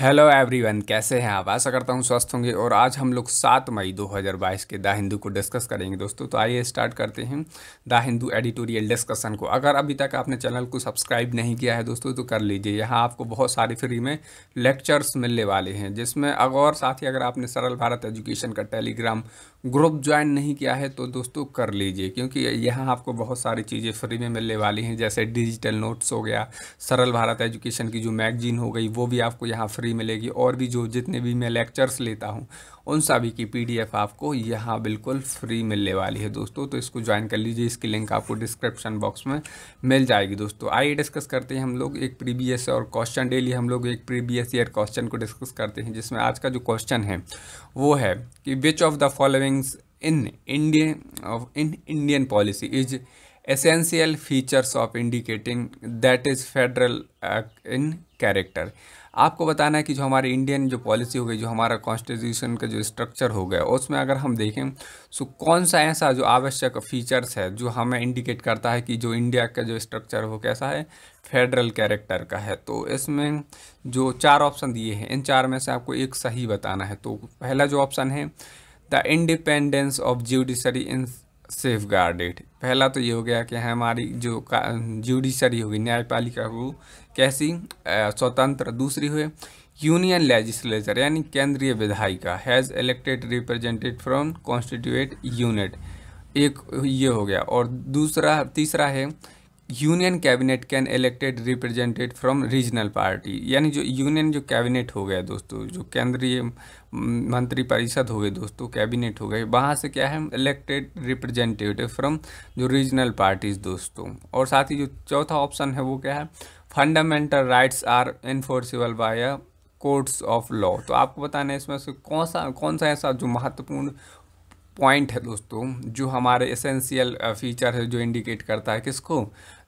hello everyone कैसे हैं आप आशा करता हूं स्वस्थ होंगे और आज हम लोग सात मई 2022 के द हिंदू को डिस्कस करेंगे दोस्तों तो आइए स्टार्ट करते हैं द हिंदू एडिटोरियल डिस्कशन को अगर अभी तक आपने चैनल को सब्सक्राइब नहीं किया है दोस्तों तो कर लीजिए यहाँ आपको बहुत सारे फ्री में लेक्चर्स मिलने वाले हैं जिसमें और साथ ही अगर आपने सरल भारत एजुकेशन का टेलीग्राम ग्रुप ज्वाइन नहीं किया है तो दोस्तों कर लीजिए क्योंकि यहाँ आपको बहुत सारी चीज़ें फ्री में मिलने वाली हैं जैसे डिजिटल नोट्स हो गया सरल भारत एजुकेशन की जो मैगजीन हो गई वो भी आपको यहाँ फ्री फ्री मिलेगी और भी जो जितने भी मैं लेक्चर्स लेता हूँ उन सभी की पीडीएफ आपको यहाँ बिल्कुल फ्री मिलने वाली है दोस्तों तो इसको ज्वाइन कर लीजिए इसकी लिंक आपको डिस्क्रिप्शन बॉक्स में मिल जाएगी दोस्तों आइए डिस्कस करते हैं हम लोग एक प्रीवियस और क्वेश्चन डेली हम लोग एक प्रीवियस ईयर क्वेश्चन को डिस्कस करते हैं जिसमें आज का जो क्वेश्चन है वो है कि which of the followings in Indian in Indian policy is essential features of indicating that is federal in character आपको बताना है कि जो हमारी इंडियन जो पॉलिसी हो गई जो हमारा कॉन्स्टिट्यूशन का जो स्ट्रक्चर हो गया उसमें अगर हम देखें सो कौन सा ऐसा जो आवश्यक फीचर्स है जो हमें इंडिकेट करता है कि जो इंडिया का जो स्ट्रक्चर हो कैसा है फेडरल कैरेक्टर का है तो इसमें जो चार ऑप्शन दिए हैं इन चार में से आपको एक सही बताना है तो पहला जो ऑप्शन है the independence of judiciary in safeguarded पहला तो ये हो गया कि हमारी जो जुडिशरी होगी न्यायपालिका को कैसी स्वतंत्र दूसरी हुई यूनियन लेजिस्लेचर यानी केंद्रीय विधायिका has elected represented from constituent unit एक ये हो गया और दूसरा तीसरा है union cabinet can elected represented from regional party यानी जो यूनियन जो कैबिनेट हो गया दोस्तों जो केंद्रीय मंत्री परिषद हो गए दोस्तों कैबिनेट हो गए वहाँ से क्या है इलेक्टेड रिप्रेजेंटेटिव फ्रॉम जो रीजनल पार्टीज दोस्तों और साथ ही जो चौथा ऑप्शन है वो क्या है fundamental rights are enforceable by a courts of law तो आपको बताना है इसमें से कौन सा कौन सा ऐसा जो महत्वपूर्ण पॉइंट है दोस्तों जो हमारे एसेंशियल फीचर uh, है जो इंडिकेट करता है किसको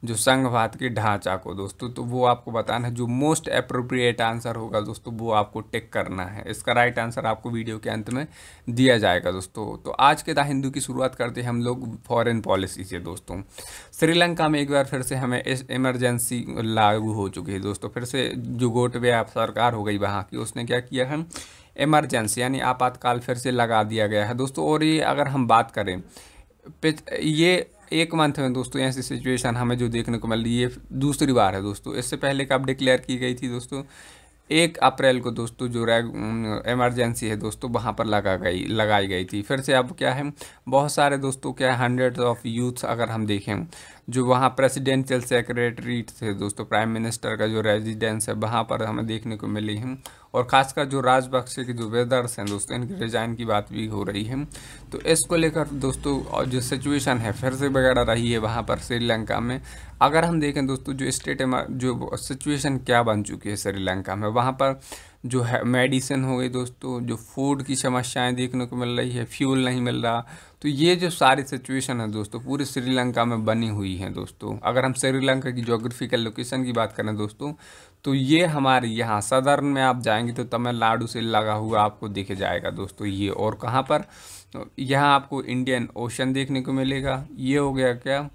जो संघवाद के ढांचा को दोस्तों तो वो आपको बताना है जो मोस्ट अप्रोप्रिएट आंसर होगा दोस्तों वो आपको टिक करना है इसका राइट आंसर आपको वीडियो के अंत में दिया जाएगा दोस्तों तो आज के द हिंदू की शुरुआत करते हैं हम लोग फॉरेन पॉलिसी से दोस्तों श्रीलंका में एक बार फिर से हमें इमरजेंसी लागू हो चुकी है दोस्तों फिर से जो गोटवे सरकार हो गई वहाँ की उसने क्या किया है इमरजेंसी यानी आपातकाल फिर से लगा दिया गया है दोस्तों और ये अगर हम बात करें ये एक मंथ में दोस्तों ऐसी सिचुएशन हमें जो देखने को मिल रही है दूसरी बार है दोस्तों इससे पहले कब डिक्लेयर की गई थी दोस्तों एक अप्रैल को दोस्तों जो इमरजेंसी है दोस्तों वहाँ पर लगा गई लगाई गई थी फिर से अब क्या है बहुत सारे दोस्तों क्या है हंड्रेड ऑफ यूथ्स अगर हम देखें जो वहाँ प्रेसिडेंशियल सेक्रेटरी थे दोस्तों प्राइम मिनिस्टर का जो रेजिडेंस है वहाँ पर हमें देखने को मिली है और ख़ासकर जो राजपक्षे के जो वेदर्स हैं दोस्तों इनकी रिजाइन की बात भी हो रही है तो इसको लेकर दोस्तों और जो सिचुएशन है फिर से वगैरह रही है वहाँ पर श्रीलंका में अगर हम देखें दोस्तों जो स्टेट जो सिचुएशन क्या बन चुकी है श्रीलंका में वहाँ पर जो है मेडिसिन हो गई दोस्तों जो फूड की समस्याएं देखने को मिल रही है फ्यूल नहीं मिल रहा तो ये जो सारी सिचुएशन है दोस्तों पूरे श्रीलंका में बनी हुई है दोस्तों अगर हम श्रीलंका की जोग्राफिकल लोकेशन की बात करें दोस्तों तो ये हमारे यहाँ सदर्न में आप जाएंगे तो तमिलनाडु से लगा हुआ आपको देखे जाएगा दोस्तों ये और कहाँ पर यहाँ आपको इंडियन ओशन देखने को मिलेगा ये हो गया क्या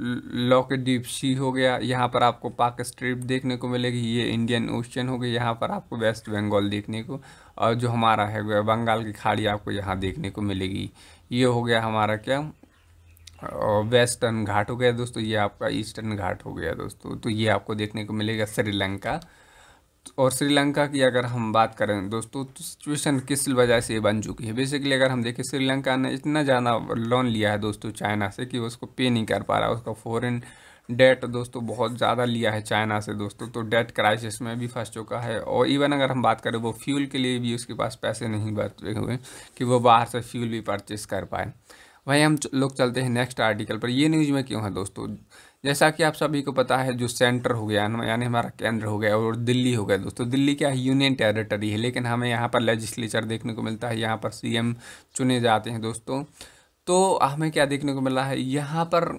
डीप सी हो गया यहाँ पर आपको पाक स्ट्रीट देखने को मिलेगी ये इंडियन ओशन हो गया यहाँ पर आपको वेस्ट बंगाल देखने को और जो हमारा है बंगाल की खाड़ी आपको यहाँ देखने को मिलेगी ये हो गया हमारा क्या वेस्टर्न घाट हो गया दोस्तों ये आपका ईस्टर्न घाट हो गया दोस्तों तो ये आपको देखने को मिलेगा श्रीलंका और श्रीलंका की अगर हम बात करें दोस्तों तो सिचुएशन किस वजह से बन चुकी है बेसिकली अगर हम देखें श्रीलंका ने इतना ज़्यादा लोन लिया है दोस्तों चाइना से कि उसको पे नहीं कर पा रहा उसका फॉरेन डेट दोस्तों बहुत ज़्यादा लिया है चाइना से दोस्तों तो डेट क्राइसिस में भी फंस चुका है और इवन अगर हम बात करें वो फ्यूल के लिए भी उसके पास पैसे नहीं बचे हुए कि वो बाहर से फ्यूल भी परचेस कर पाए वहीं हम लोग चलते हैं नेक्स्ट आर्टिकल पर ये न्यूज़ में क्यों है दोस्तों जैसा कि आप सभी को पता है जो सेंटर हो गया यानी हमारा केंद्र हो गया और दिल्ली हो गया दोस्तों दिल्ली क्या है यूनियन टेरिटरी है लेकिन हमें यहाँ पर लेजिस्लेचर देखने को मिलता है यहाँ पर सीएम चुने जाते हैं दोस्तों तो हमें क्या देखने को मिला है यहाँ पर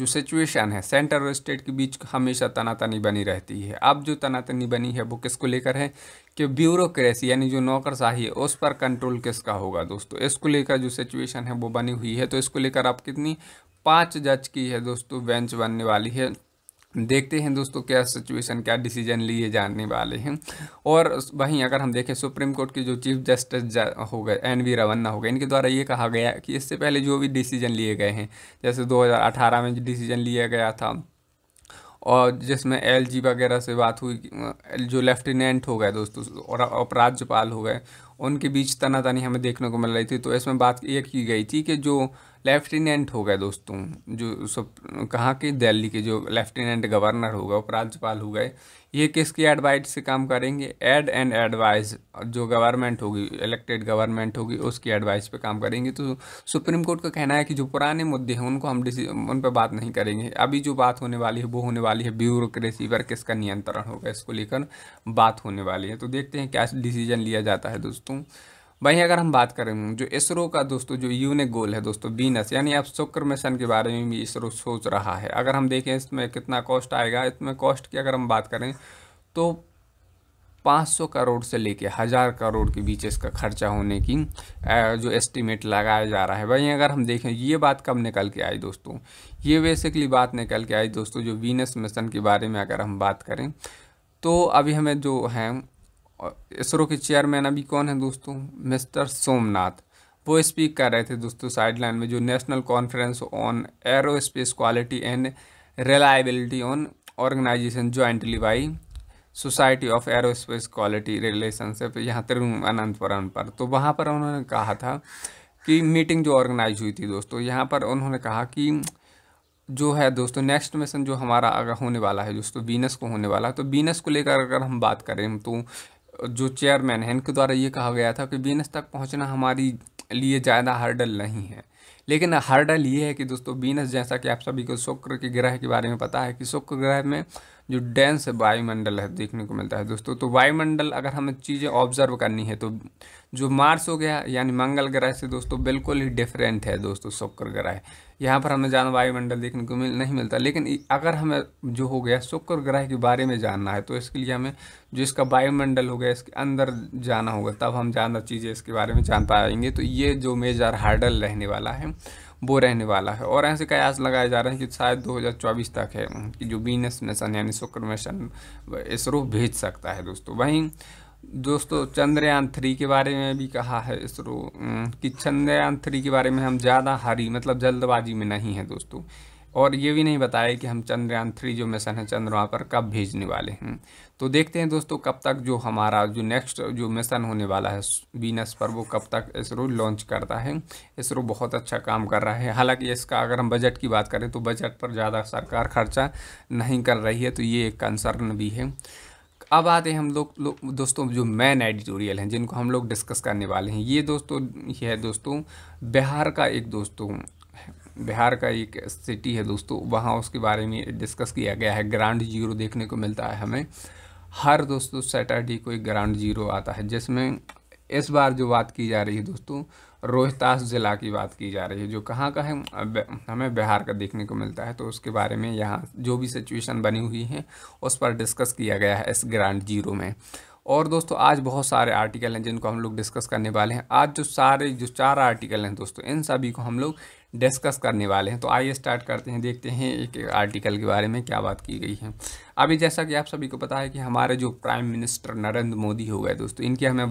जो सिचुएशन है सेंटर और स्टेट के बीच हमेशा तनातनी बनी रहती है अब जो तनातनी बनी है वो किसको लेकर है कि ब्यूरोक्रेसी यानी जो नौकरशाही है उस पर कंट्रोल किसका होगा दोस्तों इसको लेकर जो सिचुएशन है वो बनी हुई है तो इसको लेकर आप कितनी पाँच जज की है दोस्तों बेंच बनने वाली है देखते हैं दोस्तों क्या सिचुएशन क्या डिसीजन लिए जाने वाले हैं और वहीं अगर हम देखें सुप्रीम कोर्ट के जो चीफ जस्टिस हो गए एन वी रवन्ना हो गए इनके द्वारा ये कहा गया कि इससे पहले जो भी डिसीजन लिए गए हैं जैसे 2018 में डिसीजन लिया गया था और जिसमें एल जी वगैरह से बात हुई जो लेफ्टिनेंट हो गए दोस्तों और उपराज्यपाल हो गए उनके बीच तनातनी हमें देखने को मिल रही थी तो इसमें बात ये की गई थी कि जो लेफ्टिनेंट होगा दोस्तों जो सब कहाँ के दिल्ली के जो लेफ्टिनेंट गवर्नर होगा उपराज्यपाल हो गए ये किसकी एडवाइज से काम करेंगे एड एंड एडवाइज जो गवर्नमेंट होगी इलेक्टेड गवर्नमेंट होगी उसकी एडवाइस पे काम करेंगे तो सुप्रीम कोर्ट का कहना है कि जो पुराने मुद्दे हैं उनको हम उन पर बात नहीं करेंगे अभी जो बात होने वाली है वो होने वाली है ब्यूरोक्रेसी पर किसका नियंत्रण होगा इसको लेकर बात होने वाली है तो देखते हैं क्या डिसीजन लिया जाता है दोस्तों वहीं अगर हम बात करें जो इसरो का दोस्तों जो यूनिक गोल है दोस्तों बीनस यानी अब शुक्र मिशन के बारे में भी इसरो सोच रहा है अगर हम देखें इसमें कितना कॉस्ट आएगा इसमें कॉस्ट की अगर हम बात करें तो 500 करोड़ से लेकर हज़ार करोड़ के बीच इसका खर्चा होने की जो एस्टीमेट लगाया जा रहा है वहीं अगर हम देखें ये बात कब निकल के आई दोस्तों ये बेसिकली बात निकल के आई दोस्तों जो वीनस मिशन के बारे में अगर हम बात करें तो अभी हमें जो हैं और इसरो के चेयरमैन अभी कौन है दोस्तों मिस्टर सोमनाथ वो स्पीक कर रहे थे दोस्तों साइडलाइन में जो national conference on aerospace quality and reliability on organisation jointly by society of aerospace quality relationship यहाँ तिरुवनंतपुरम पर तो वहाँ पर उन्होंने कहा था कि मीटिंग जो ऑर्गेनाइज हुई थी दोस्तों यहाँ पर उन्होंने कहा कि जो है दोस्तों नेक्स्ट मिशन जो हमारा अगर होने वाला है दोस्तों बीनस को होने वाला है तो बीनस को लेकर अगर हम बात करें तो जो चेयरमैन हैं इनके द्वारा ये कहा गया था कि वीनस तक पहुंचना हमारी लिए ज़्यादा हर्डल नहीं है लेकिन हर्डल ये है कि दोस्तों वीनस जैसा कि आप सभी को शुक्र के ग्रह के बारे में पता है कि शुक्र ग्रह में जो डेंस वायुमंडल है देखने को मिलता है दोस्तों तो वायुमंडल अगर हमें चीज़ें ऑब्जर्व करनी है तो जो मार्स हो गया यानी मंगल ग्रह से दोस्तों बिल्कुल ही डिफरेंट है दोस्तों शुक्र ग्रह यहाँ पर हमें जाना वायुमंडल देखने को मिल नहीं मिलता लेकिन अगर हमें जो हो गया शुक्र ग्रह के बारे में जानना है तो इसके लिए हमें जो इसका वायुमंडल हो गया इसके अंदर जाना होगा तब हम ज़्यादा चीज़ें इसके बारे में जान पाएंगे तो ये जो मेजर हार्डल रहने वाला है वो रहने वाला है और ऐसे कयास लगाए जा रहे हैं कि शायद 2024 तक है कि जो बीनस मिशन यानी शुक्र मिशन इसरो भेज सकता है दोस्तों वहीं दोस्तों चंद्रयान थ्री के बारे में भी कहा है इसरो कि चंद्रयान थ्री के बारे में हम ज़्यादा हरी मतलब जल्दबाजी में नहीं है दोस्तों और ये भी नहीं बताया कि हम चंद्रयान थ्री जो मिशन है चंद्रमा पर कब भेजने वाले हैं तो देखते हैं दोस्तों कब तक जो हमारा जो नेक्स्ट जो मिशन होने वाला है वीनस पर वो कब तक इसरो लॉन्च करता है इसरो बहुत अच्छा काम कर रहा है हालांकि इसका अगर हम बजट की बात करें तो बजट पर ज़्यादा सरकार खर्चा नहीं कर रही है तो ये एक कंसर्न भी है अब आते हैं हम लोग लो, दोस्तों जो मैन एडिटोरियल हैं जिनको हम लोग डिस्कस करने वाले हैं ये दोस्तों ये है दोस्तों बिहार का एक दोस्तों बिहार का एक सिटी है दोस्तों वहाँ उसके बारे में डिस्कस किया गया है ग्रांड जीरो देखने को मिलता है हमें हर दोस्तों सैटरडे को एक ग्रांड जीरो आता है जिसमें इस बार जो बात की जा रही है दोस्तों रोहतास ज़िला की बात की जा रही है जो कहाँ का है हमें बिहार का देखने को मिलता है तो उसके बारे में यहाँ जो भी सिचुएशन बनी हुई है उस पर डिस्कस किया गया है इस ग्रांड जीरो में और दोस्तों आज बहुत सारे आर्टिकल हैं जिनको हम लोग डिस्कस करने वाले हैं आज जो सारे जो चार आर्टिकल हैं दोस्तों इन सभी को हम लोग डिस्कस करने वाले हैं तो आइए स्टार्ट करते हैं देखते हैं एक आर्टिकल के बारे में क्या बात की गई है अभी जैसा कि आप सभी को पता है कि हमारे जो प्राइम मिनिस्टर नरेंद्र मोदी हो गए दोस्तों इनके हमें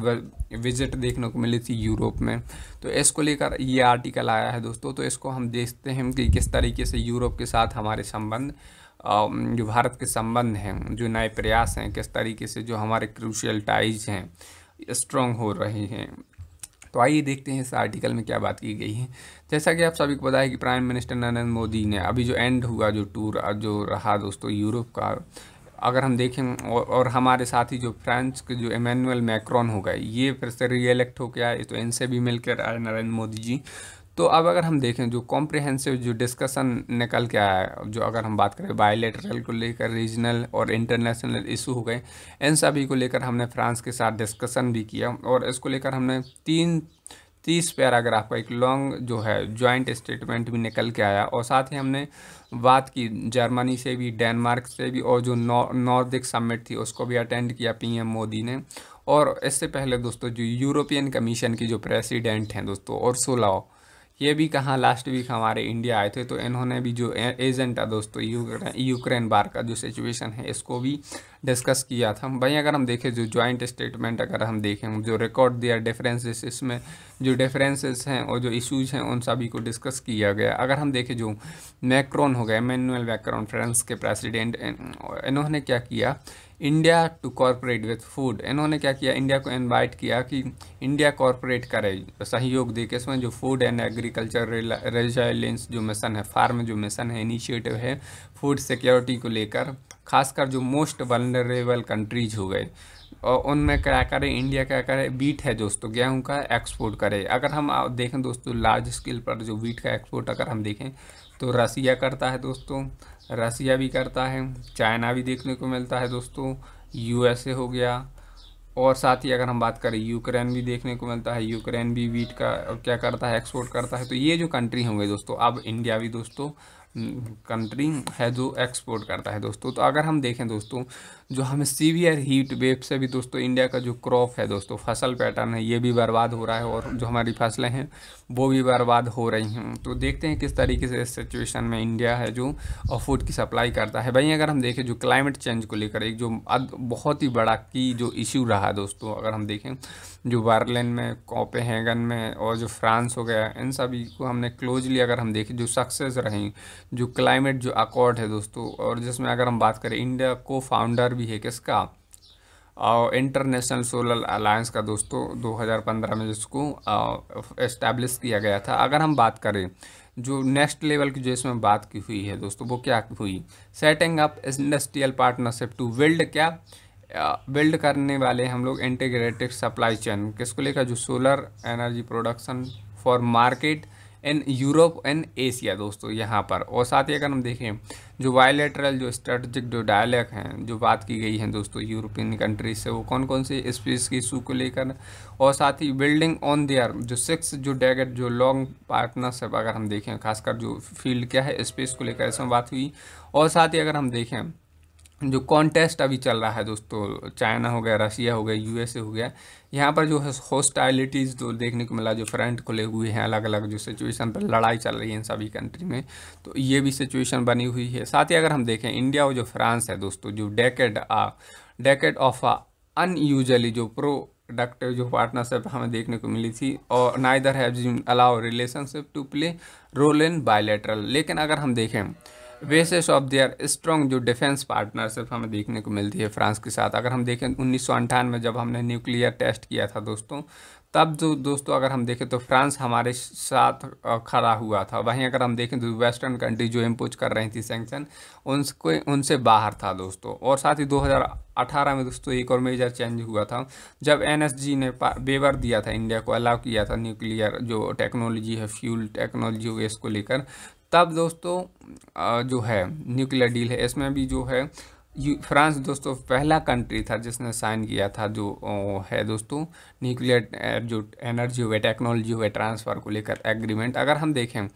विजिट देखने को मिली थी यूरोप में तो इसको लेकर ये आर्टिकल आया है दोस्तों तो इसको हम देखते हैं कि किस तरीके से यूरोप के साथ हमारे संबंध जो भारत के संबंध हैं जो नए प्रयास हैं किस तरीके से जो हमारे क्रूशियल टाइज हैं स्ट्रॉन्ग हो रहे हैं तो आइए देखते हैं इस आर्टिकल में क्या बात की गई है जैसा कि आप सभी को पता है कि प्राइम मिनिस्टर नरेंद्र मोदी ने अभी जो एंड हुआ जो टूर जो रहा दोस्तों यूरोप का अगर हम देखें और, और हमारे साथ ही जो फ्रांस के जो इमैनुअल मैक्रॉन हो गए ये फिर से रीएलेक्ट हो गया तो इनसे भी मिलकर आए नरेंद्र मोदी जी तो अब अगर हम देखें जो कॉम्प्रिहेंसिव जो डिस्कशन निकल के आया है जो अगर हम बात करें बायोलेटरल को लेकर रीजनल और इंटरनेशनल इशू हो गए इन सभी को लेकर हमने फ्रांस के साथ डिस्कशन भी किया और इसको लेकर हमने तीन तीस पैराग्राफ का एक लॉन्ग जो है जॉइंट स्टेटमेंट भी निकल के आया और साथ ही हमने बात की जर्मनी से भी डेनमार्क से भी और जो नॉर्डिक समिट थी उसको भी अटेंड किया पीएम मोदी ने और इससे पहले दोस्तों जो यूरोपियन कमीशन की जो प्रेसिडेंट हैं दोस्तों और सोलह ये भी कहाँ लास्ट वीक हमारे इंडिया आए थे तो इन्होंने भी जो एजेंट है दोस्तों यूक्रेन बार का जो सिचुएशन है इसको भी डिस्कस किया था भाई अगर हम देखें जो ज्वाइंट स्टेटमेंट अगर हम देखें जो रिकॉर्ड दिया डिफरेंसेस इसमें जो डिफरेंसेस हैं और जो इश्यूज हैं उन सभी को डिस्कस किया गया अगर हम देखें जो मैक्रोन हो गए मैनुअल मैक्रोन फ्रांस के प्रेसिडेंट इन्होंने क्या किया India to corporate with food इन्होंने क्या किया इंडिया को इनवाइट किया कि इंडिया कॉरपोरेट करे सहयोग दे के इसमें जो फूड एंड एग्रीकल्चर रेजिलेंस जो मिशन है फार्म जो मिशन है इनिशिएटिव है फूड सिक्योरिटी को लेकर खासकर जो मोस्ट वनरेबल कंट्रीज हो गए और उनमें क्या करें इंडिया क्या करे बीट है दोस्तों गेहूं का एक्सपोर्ट करे अगर हम देखें दोस्तों लार्ज स्केल पर जो बीट का एक्सपोर्ट अगर हम देखें तो रसिया करता है दोस्तों रसिया भी करता है चाइना भी देखने को मिलता है दोस्तों यूएसए हो गया और साथ ही अगर हम बात करें यूक्रेन भी देखने को मिलता है यूक्रेन भी वीट का क्या करता है एक्सपोर्ट करता है तो ये जो कंट्री होंगे दोस्तों अब इंडिया भी दोस्तों कंट्री है जो एक्सपोर्ट करता है दोस्तों तो अगर हम देखें दोस्तों जो हम सीवियर हीट वेव से भी दोस्तों इंडिया का जो क्रॉप है दोस्तों फसल पैटर्न है ये भी बर्बाद हो रहा है और जो हमारी फसलें हैं वो भी बर्बाद हो रही हैं तो देखते हैं किस तरीके से इस सिचुएशन में इंडिया है जो फूड की सप्लाई करता है वहीं अगर हम देखें जो क्लाइमेट चेंज को लेकर एक जो बहुत ही बड़ा की जो इशू रहा है दोस्तों अगर हम देखें जो बर्लिन में कॉपेहेगन में और जो फ्रांस हो गया इन सभी को हमने क्लोजली अगर हम देखें जो सक्सेस रहीं जो क्लाइमेट जो अकॉर्ड है दोस्तों और जिसमें अगर हम बात करें इंडिया को फाउंडर भी है किसका और इंटरनेशनल सोलर अलायंस का दोस्तों 2015 में जिसको इस्टेब्लिश किया गया था अगर हम बात करें जो नेक्स्ट लेवल की जो इसमें बात की हुई है दोस्तों वो क्या हुई setting up industrial partnership to build क्या बिल्ड करने वाले हम लोग इंटीग्रेटेड सप्लाई चेन किसको लेकर जो solar energy production for market in Europe and Asia दोस्तों यहाँ पर और साथ ही अगर हम देखें जो वायलेटरल जो स्ट्रेटजिक जो डायलॉग हैं जो बात की गई है दोस्तों यूरोपियन कंट्रीज से वो कौन कौन से स्पेस की इशू को लेकर और साथ ही बिल्डिंग ऑन देयर जो सिक्स जो डेगेट जो लॉन्ग पार्टनरशिप अगर हम देखें खासकर जो फील्ड क्या है स्पेस को लेकर इसमें बात हुई और साथ ही अगर हम देखें जो कॉन्टेस्ट अभी चल रहा है दोस्तों चाइना हो गया रसिया हो गया यूएसए हो गया यहाँ पर जो है होस्टाइलिटीज़ जो देखने को मिला जो फ्रंट खुले हुए हैं अलग अलग जो सिचुएशन पर लड़ाई चल रही है इन सभी कंट्री में तो ये भी सिचुएशन बनी हुई है साथ ही अगर हम देखें इंडिया और जो फ्रांस है दोस्तों जो decade ah decade of unusually जो प्रो प्रोडक्टिव जो पार्टनरशिप हमें देखने को मिली थी और neither have allow relationship to play role in bilateral लेकिन अगर हम देखें बेसिस ऑफ देयर स्ट्रॉन्ग जो डिफेंस पार्टनरशिप हमें देखने को मिलती है फ्रांस के साथ अगर हम देखें उन्नीस में जब हमने न्यूक्लियर टेस्ट किया था दोस्तों तब जो दोस्तों अगर हम देखें तो फ्रांस हमारे साथ खड़ा हुआ था वहीं अगर हम देखें तो वेस्टर्न कंट्री जो इम्पोज कर रही थी सैंक्शन उनको उनसे बाहर था दोस्तों और साथ ही 2018 में दोस्तों एक और मेजर चेंज हुआ था जब एनएसजी ने बेवर दिया था इंडिया को अलाउ किया था न्यूक्लियर जो टेक्नोलॉजी है फ्यूल टेक्नोलॉजी इसको लेकर तब दोस्तों जो है न्यूक्लियर डील है इसमें भी जो है फ्रांस दोस्तों पहला कंट्री था जिसने साइन किया था जो है दोस्तों न्यूक्लियर जो एनर्जी हुए टेक्नोलॉजी हुए ट्रांसफ़र को लेकर एग्रीमेंट अगर हम देखें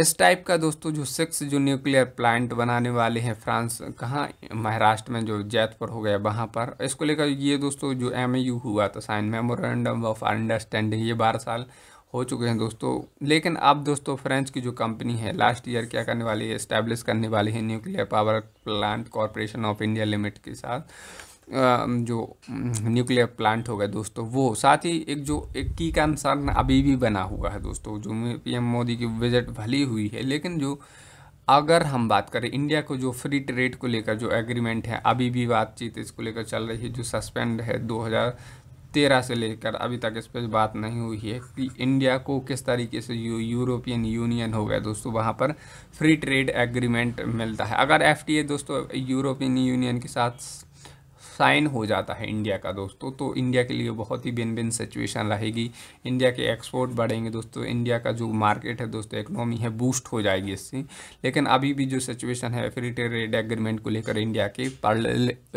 इस टाइप का दोस्तों जो सिक्स जो न्यूक्लियर प्लांट बनाने वाले हैं फ्रांस कहाँ महाराष्ट्र में जो जैतपुर हो गया वहाँ पर इसको लेकर ये दोस्तों जो एम हुआ था साइन मेमोरेंडम ऑफ अंडरस्टैंडिंग ये बारह साल हो चुके हैं दोस्तों लेकिन अब दोस्तों फ्रेंच की जो कंपनी है लास्ट ईयर क्या करने वाली है इस्टेब्लिश करने वाली है nuclear power plant corporation of India limited के साथ जो न्यूक्लियर हम्म, प्लांट हो गए दोस्तों वो साथ ही एक जो एक की कंसर्न अभी भी बना हुआ है दोस्तों जो पीएम मोदी की विजिट भली हुई है लेकिन जो अगर हम बात करें इंडिया को जो फ्री ट्रेड को लेकर जो एग्रीमेंट है अभी भी बातचीत इसको लेकर चल रही है जो सस्पेंड है दो तेरह से लेकर अभी तक इस पर बात नहीं हुई है कि इंडिया को किस तरीके से यू, यूरोपियन यूनियन हो गया दोस्तों वहाँ पर फ्री ट्रेड एग्रीमेंट मिलता है अगर एफ दोस्तों यूरोपियन यूनियन के साथ साइन हो जाता है इंडिया का दोस्तों तो इंडिया के लिए बहुत ही बिन भिन सिचुएशन रहेगी इंडिया के एक्सपोर्ट बढ़ेंगे दोस्तों इंडिया का जो मार्केट है दोस्तों इकनॉमी है बूस्ट हो जाएगी इससे लेकिन अभी भी जो सिचुएशन है फ्री ट्रेड एग्रीमेंट को लेकर इंडिया के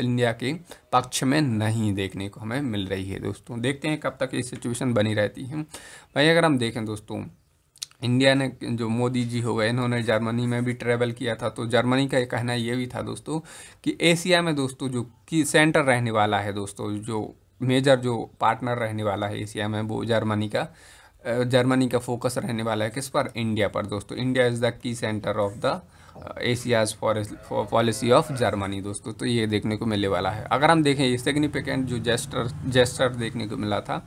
इंडिया के पक्ष में नहीं देखने को हमें मिल रही है दोस्तों देखते हैं कब तक ये सिचुएशन बनी रहती है भाई अगर हम देखें दोस्तों इंडिया ने जो मोदी जी हो गए इन्होंने जर्मनी में भी ट्रैवल किया था तो जर्मनी का कहना ये भी था दोस्तों कि एशिया में दोस्तों जो कि सेंटर रहने वाला है दोस्तों जो मेजर जो पार्टनर रहने वाला है एशिया में वो जर्मनी का जर्मनी का फोकस रहने वाला है किस पर इंडिया पर दोस्तों India is the key centre of the Asia's policy of Germany दोस्तों तो ये देखने को मिलने वाला है अगर हम देखें ये सिग्निफिकेंट जो जेस्टर जेस्टर देखने को मिला था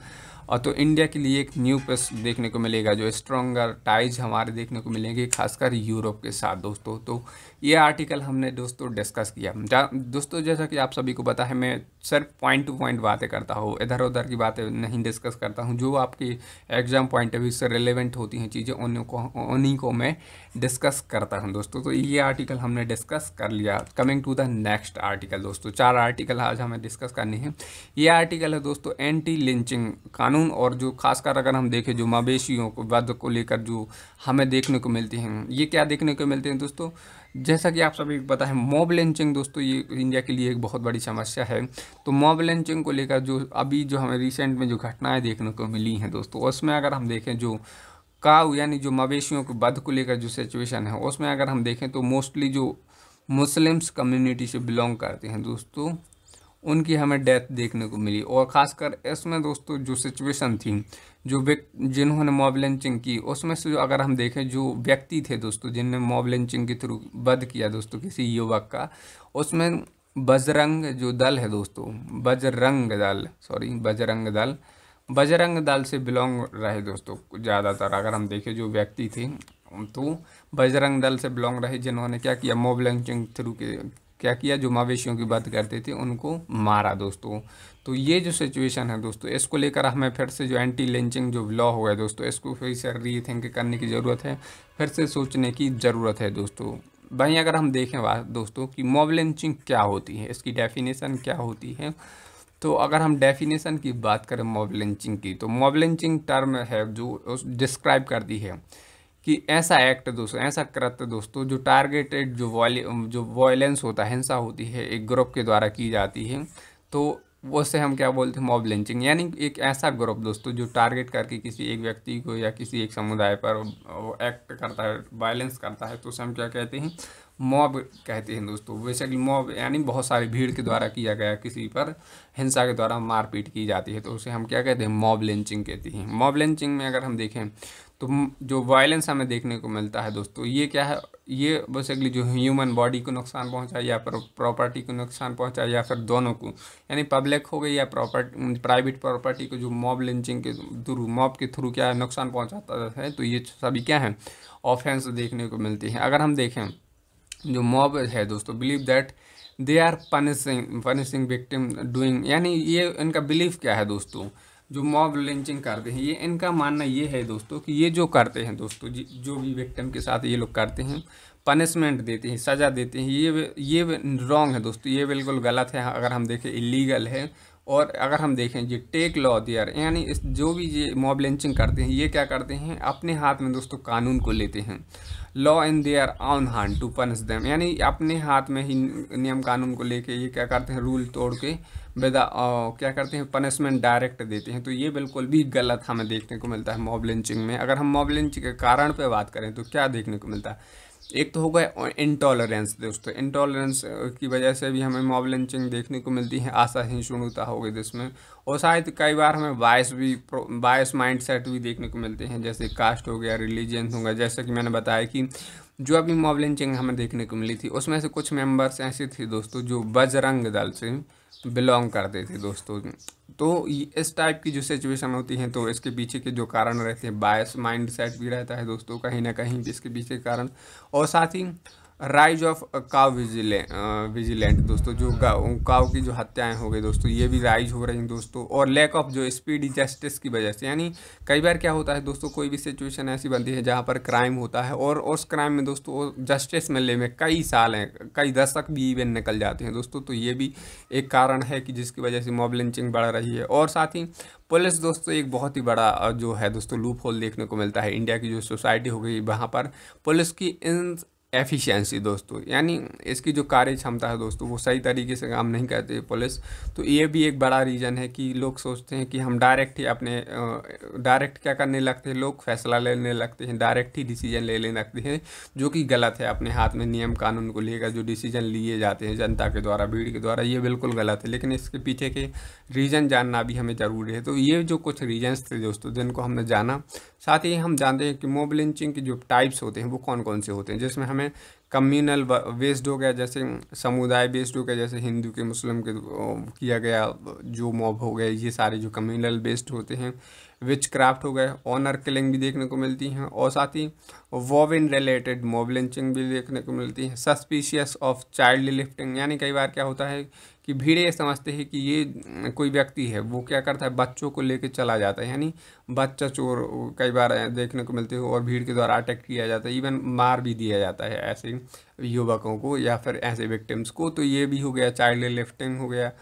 और तो इंडिया के लिए एक न्यू प्रेस देखने को मिलेगा जो स्ट्रॉन्गर टाइज हमारे देखने को मिलेंगे खासकर यूरोप के साथ दोस्तों तो ये आर्टिकल हमने दोस्तों डिस्कस किया दोस्तों जैसा कि आप सभी को पता है मैं सिर्फ पॉइंट टू पॉइंट बातें करता हूँ इधर उधर की बातें नहीं डिस्कस करता हूँ जो आपकी एग्ज़ाम पॉइंट ऑफ व्यू से रिलेवेंट होती हैं चीज़ें उन्हीं को उन्हीं को मैं डिस्कस करता हूँ दोस्तों तो ये आर्टिकल हमने डिस्कस कर लिया coming to the next article दोस्तों चार आर्टिकल आज हमें डिस्कस करनी है ये आर्टिकल है दोस्तों एंटी लिंचिंग कानून और जो खासकर अगर हम देखें जो मवेशियों को वध को लेकर जो हमें देखने को मिलती हैं ये क्या देखने को मिलते हैं दोस्तों जैसा कि आप सभी को पता है मॉब लेंचिंग दोस्तों ये इंडिया के लिए एक बहुत बड़ी समस्या है तो मॉब लेंचिंग को लेकर जो अभी जो हमें रिसेंट में जो घटनाएं देखने को मिली हैं दोस्तों उसमें अगर हम देखें जो काव यानी जो मवेशियों के बध को लेकर जो सिचुएशन है उसमें अगर हम देखें तो मोस्टली जो मुस्लिम्स कम्युनिटी से बिलोंग करते हैं दोस्तों उनकी हमें डेथ देखने को मिली और ख़ासकर इसमें दोस्तों जो सिचुएशन थी जो व्यक्ति जिन्होंने मॉब लिंचिंग की उसमें से जो अगर हम देखें जो व्यक्ति थे दोस्तों जिनने मॉब लिंचिंग के थ्रू वध किया दोस्तों किसी युवक का उसमें बजरंग जो दल है दोस्तों बजरंग दल सॉरी बजरंग दल बजरंग दल से बिलोंग रहे दोस्तों ज़्यादातर अगर हम देखें जो व्यक्ति थे तो बजरंग दल से बिलोंग रहे जिन्होंने क्या किया मॉब लिंचिंग थ्रू के क्या किया जो मवेशियों की बात करते थे उनको मारा दोस्तों तो ये जो सिचुएशन है दोस्तों इसको लेकर हमें फिर से जो एंटी लिंचिंग जो लॉ हुआ है दोस्तों इसको फिर से रीथिंक करने की ज़रूरत है फिर से सोचने की ज़रूरत है दोस्तों वहीं अगर हम देखें दोस्तों कि मॉब लिंचिंग क्या होती है इसकी डेफिनेशन क्या होती है तो अगर हम डेफिनेशन की बात करें मॉब लिंचिंग की तो मॉब लिंचिंग टर्म है जो डिस्क्राइब करती है कि ऐसा एक्ट दोस्तों ऐसा कृत्य दोस्तों जो टारगेटेड जो वॉल जो वॉयलेंस होता है हिंसा होती है एक ग्रुप के द्वारा की जाती है तो उससे हम क्या बोलते हैं मॉब लिंचिंग यानी एक ऐसा ग्रुप दोस्तों जो टारगेट करके किसी एक व्यक्ति को या किसी एक समुदाय पर एक्ट करता है वायलेंस करता है तो उसे हम क्या कहते हैं मॉब कहते हैं दोस्तों बेसिकली मॉब यानी बहुत सारी भीड़ के द्वारा किया गया किसी पर हिंसा के द्वारा मारपीट की जाती है तो उसे हम क्या कहते हैं मॉब लिंचिंग कहते हैं मॉब लिंचिंग में अगर हम देखें तो जो वायलेंस हमें देखने को मिलता है दोस्तों ये क्या है ये बस अगली जो ह्यूमन बॉडी को नुकसान पहुंचाए या फिर प्रॉपर्टी को नुकसान पहुंचाए या फिर दोनों को यानी पब्लिक हो गई या प्रॉपर्टी प्राइवेट प्रॉपर्टी को जो मॉब लिंचिंग के थ्रू मॉब के थ्रू क्या है नुकसान पहुंचाता है तो ये सभी क्या है ऑफेंस देखने को मिलती है अगर हम देखें जो मॉब है दोस्तों believe that they are punishing punishing victim doing यानी ये इनका बिलीफ क्या है दोस्तों जो मॉब लिंचिंग करते हैं ये इनका मानना ये है दोस्तों कि ये जो करते हैं दोस्तों जो भी विक्टिम के साथ ये लोग करते हैं पनिशमेंट देते हैं सज़ा देते हैं ये ये रॉन्ग है दोस्तों ये बिल्कुल गलत है अगर हम देखें इलीगल है और अगर हम देखें जी टेक लॉ दियर यानी इस जो भी ये मॉब लिंचिंग करते हैं ये क्या करते हैं अपने हाथ में दोस्तों कानून को लेते हैं law in their own hand to punish them यानी अपने हाथ में ही नियम कानून को लेके ये क्या करते हैं रूल तोड़ के बेदा uh, क्या करते हैं पनिशमेंट डायरेक्ट देते हैं तो ये बिल्कुल भी गलत हमें देखने को मिलता है मॉब लिंचिंग में अगर हम मॉब लिंचिंग के कारण पर बात करें तो क्या देखने को मिलता है एक तो हो गया इंटॉलरेंस दोस्तों इंटॉलरेंस uh, की वजह से भी हमें मॉब लिंचिंग देखने को मिलती है आशा हिंसुणता हो गई जिसमें और शायद कई बार हमें बायस भी बायस माइंडसेट भी देखने को मिलते हैं जैसे कास्ट हो गया रिलीजन हो गया जैसे कि मैंने बताया कि जो अभी मॉब लिंचिंग हमें देखने को मिली थी उसमें से कुछ मेम्बर्स ऐसे थे दोस्तों जो बजरंग दल से बिलोंग करते थे दोस्तों तो इस टाइप की जो सिचुएशन होती है तो इसके पीछे के जो कारण रहते हैं बायस माइंड सेट भी रहता है दोस्तों कहीं ना कहीं इसके पीछे कारण और साथ ही राइज ऑफ काव विजिले विजिलेंट दोस्तों जो काव की जो हत्याएं हो गई दोस्तों ये भी राइज हो रही हैं दोस्तों और लैक ऑफ जो स्पीड जस्टिस की वजह से यानी कई बार क्या होता है दोस्तों कोई भी सिचुएशन ऐसी बनती है जहाँ पर क्राइम होता है और उस क्राइम में दोस्तों जस्टिस मिलने में कई साल हैं कई दशक भी इवन निकल जाते हैं दोस्तों तो ये भी एक कारण है कि जिसकी वजह से मॉब लिंचिंग बढ़ रही है और साथ ही पुलिस दोस्तों एक बहुत ही बड़ा जो है दोस्तों लूप होल देखने को मिलता है इंडिया की जो सोसाइटी हो गई वहाँ पर पुलिस की इन एफिशिएंसी दोस्तों यानी इसकी जो कार्य क्षमता है दोस्तों वो सही तरीके से काम नहीं करती पुलिस तो ये भी एक बड़ा रीज़न है कि लोग सोचते हैं कि हम डायरेक्ट ही अपने डायरेक्ट क्या करने लगते हैं लोग फैसला लेने लगते हैं डायरेक्ट ही डिसीजन ले लेने लगते हैं जो कि गलत है अपने हाथ में नियम कानून को लेकर जो डिसीजन लिए जाते हैं जनता के द्वारा भीड़ के द्वारा ये बिल्कुल गलत है लेकिन इसके पीछे के रीज़न जानना भी हमें ज़रूरी है तो ये जो कुछ रीजन्स थे दोस्तों जिनको हमने जाना साथ ही हम जानते हैं कि मोबलिंचिंग के जो टाइप्स होते हैं वो कौन कौन से होते हैं जिसमें हमें कम्युनल वेस्ड हो गया जैसे समुदाय बेस्ड हो गया जैसे हिंदू के मुस्लिम के किया गया जो मॉब हो गया ये सारे जो कम्युनल बेस्ड होते हैं विच क्राफ्ट हो गए ऑनर किलिंग भी देखने को मिलती हैं और साथ ही वॉविन रिलेटेड मॉब लिंचिंग भी देखने को मिलती है सस्पिशियस ऑफ चाइल्ड लिफ्टिंग यानी कई बार क्या होता है कि भीड़ ये समझते हैं कि ये कोई व्यक्ति है वो क्या करता है बच्चों को लेके चला जाता है यानी बच्चा चोर कई बार देखने को मिलते हो और भीड़ के द्वारा अटैक किया जाता है इवन मार भी दिया जाता है ऐसे युवकों को या फिर ऐसे विक्टिम्स को तो ये भी हो गया चाइल्ड लिफ्टिंग हो गया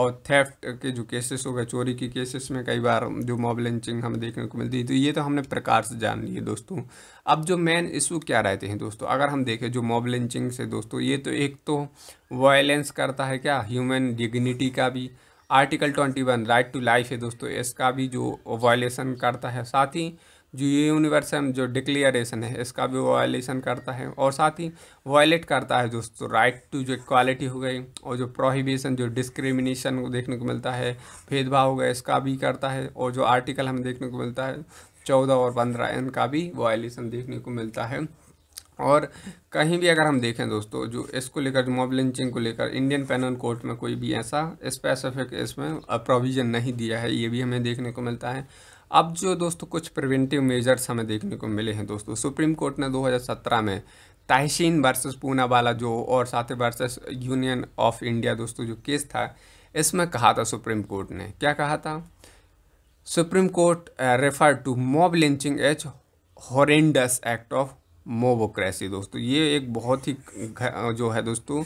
और थेफ्ट के जो केसेस हो गए चोरी के केसेस में कई बार जो मॉब लिंचिंग हमें देखने को मिलती है तो ये तो हमने प्रकार से जान लिए दोस्तों अब जो मेन इशू क्या रहते हैं दोस्तों अगर हम देखें जो मॉब लिंचिंग से दोस्तों ये तो एक तो वायलेंस करता है क्या ह्यूमन डिग्निटी का भी article twenty one right to life है दोस्तों इसका भी जो वायलेशन करता है साथ ही जो यूनिवर्स है जो डिक्लेरेशन है इसका भी वायलेशन करता है और साथ ही वायलेट करता है दोस्तों राइट टू जो इक्वालिटी हो गई और जो प्रोहिबिशन जो डिस्क्रिमिनेशन को देखने को मिलता है भेदभाव हो गया इसका भी करता है और जो आर्टिकल हमें देखने को मिलता है चौदह और पंद्रह इनका भी वायलेशन देखने को मिलता है और कहीं भी अगर हम देखें दोस्तों जो इसको लेकर मॉब लिंचिंग को लेकर इंडियन पैनल कोर्ट में कोई भी ऐसा स्पेसिफिक इसमें प्रोविज़न नहीं दिया है ये भी हमें देखने को मिलता है अब जो दोस्तों कुछ प्रिवेंटिव मेजर्स हमें देखने को मिले हैं दोस्तों सुप्रीम कोर्ट ने 2017 में तहसीन वर्सेस पूना वाला जो और साथ ही वर्सेस यूनियन ऑफ इंडिया दोस्तों जो केस था इसमें कहा था सुप्रीम कोर्ट ने क्या कहा था Supreme Court refer to mob lynching as horrendous act of mobocracy दोस्तों ये एक बहुत ही जो है दोस्तों